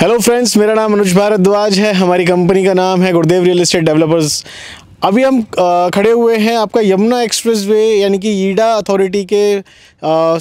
hello friends मेरा नाम अनुज भारद्वाज है हमारी कंपनी का नाम है गुरुदेव रियल इस्टेट डेवलपर्स अभी हम खड़े हुए हैं आपका यमुना एक्सप्रेसवे यानी कि ईडा अथॉरिटी के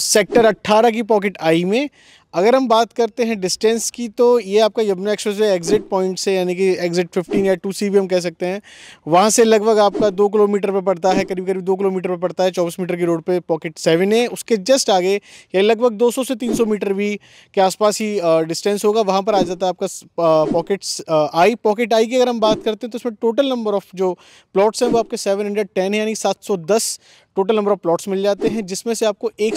सेक्टर 18 की पॉकेट आई में अगर हम बात करते हैं डिस्टेंस की तो ये आपका Yamuna expressway exit point से यानी कि एग्जिट 15 या 2 सी भी हम कह सकते हैं वहाँ से लगभग आपका दो किलोमीटर पर पड़ता है करीब करीब दो किलोमीटर पर पड़ता है चौबीस मीटर की रोड पे पॉकेट सेवन है उसके जस्ट आगे या लगभग 200 से 300 मीटर भी के आसपास ही डिस्टेंस होगा वहाँ पर आ जाता है आपका पॉकेट्स आई पॉकेट आई की अगर हम बात करते हैं तो उसमें टोटल नंबर ऑफ़ जो प्लॉट्स हैं वो आपके सेवन है यानी सात टोटल नंबर ऑफ प्लॉट्स मिल जाते हैं जिसमें से आपको एक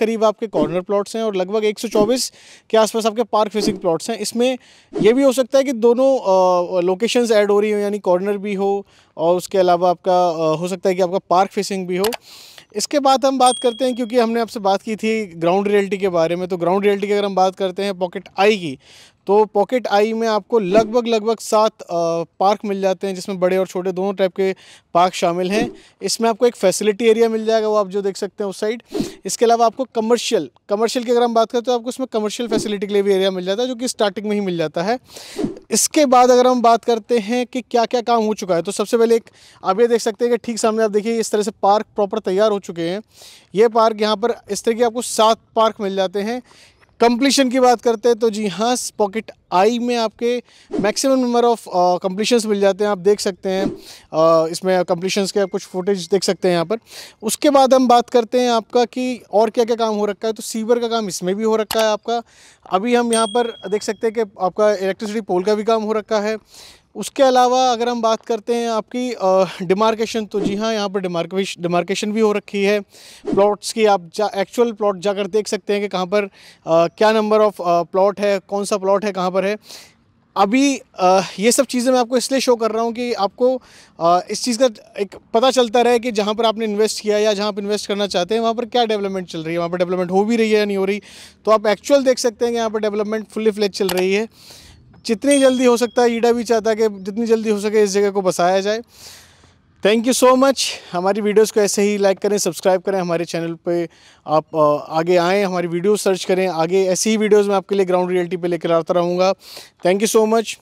करीब आपके कॉर्नर प्लॉट्स हैं और लगभग एक के आसपास आपके पार्क फेसिंग प्लॉट्स हैं इसमें यह भी हो सकता है कि दोनों लोकेशंस ऐड हो रही हो यानी कॉर्नर भी हो और उसके अलावा आपका हो सकता है कि आपका पार्क फेसिंग भी हो इसके बाद हम बात करते हैं क्योंकि हमने आपसे बात की थी ग्राउंड रियलिटी के बारे में तो ग्राउंड रियलिटी की अगर हम बात करते हैं पॉकेट आई की तो पॉकेट आई में आपको लगभग लगभग सात पार्क मिल जाते हैं जिसमें बड़े और छोटे दोनों टाइप के पार्क शामिल हैं इसमें आपको एक फैसिलिटी एरिया मिल जाएगा वो आप जो देख सकते हैं उस साइड इसके अलावा आपको कमर्शियल कमर्शियल की अगर हम बात करें तो आपको इसमें कमर्शियल फैसिलिटी के लिए भी एरिया मिल जाता है जो कि स्टार्टिंग में ही मिल जाता है इसके बाद अगर हम बात करते हैं कि क्या क्या काम हो चुका है तो सबसे पहले एक आप ये देख सकते हैं कि ठीक सामने आप देखिए इस तरह से पार्क प्रॉपर तैयार हो चुके हैं ये पार्क यहाँ पर इस तरह के आपको सात पार्क मिल जाते हैं कंप्लीशन की बात करते हैं तो जी हाँ पॉकेट आई में आपके मैक्सिमम नंबर ऑफ कंप्लीशंस मिल जाते हैं आप देख सकते हैं uh, इसमें कंप्लीशंस के आप कुछ फुटेज देख सकते हैं यहाँ पर उसके बाद हम बात करते हैं आपका कि और क्या क्या काम हो रखा है तो सीवर का काम इसमें भी हो रखा है आपका अभी हम यहाँ पर देख सकते हैं कि आपका इलेक्ट्रिसिटी पोल का भी काम हो रखा है उसके अलावा अगर हम बात करते हैं आपकी डिमार्केशन तो जी हाँ यहाँ पर डिमार्केश डिमार्केशन भी हो रखी है प्लॉट्स की आप जा एक्चुअल प्लॉट जाकर देख सकते हैं कि कहाँ पर आ, क्या नंबर ऑफ प्लॉट है कौन सा प्लॉट है कहाँ पर है अभी आ, ये सब चीज़ें मैं आपको इसलिए शो कर रहा हूँ कि आपको आ, इस चीज़ का एक पता चलता रहे कि जहाँ पर आपने इन्वेस्ट किया या जहाँ पर इन्वेस्ट करना चाहते हैं वहाँ पर क्या डेवलपमेंट चल रही है वहाँ पर डेवलपमेंट हो भी रही है या नहीं हो रही तो आप एक्चुअल देख सकते हैं कि यहाँ पर डेवलपमेंट फुल्ली फ्लेज चल रही है जितनी जल्दी हो सकता है ईडा भी चाहता है कि जितनी जल्दी हो सके इस जगह को बसाया जाए थैंक यू सो मच हमारी वीडियोस को ऐसे ही लाइक करें सब्सक्राइब करें हमारे चैनल पे आप आगे आएँ हमारी वीडियो सर्च करें आगे ऐसी ही वीडियोज़ मैं आपके लिए ग्राउंड रियलिटी पर लेकर आता रहूँगा थैंक यू सो मच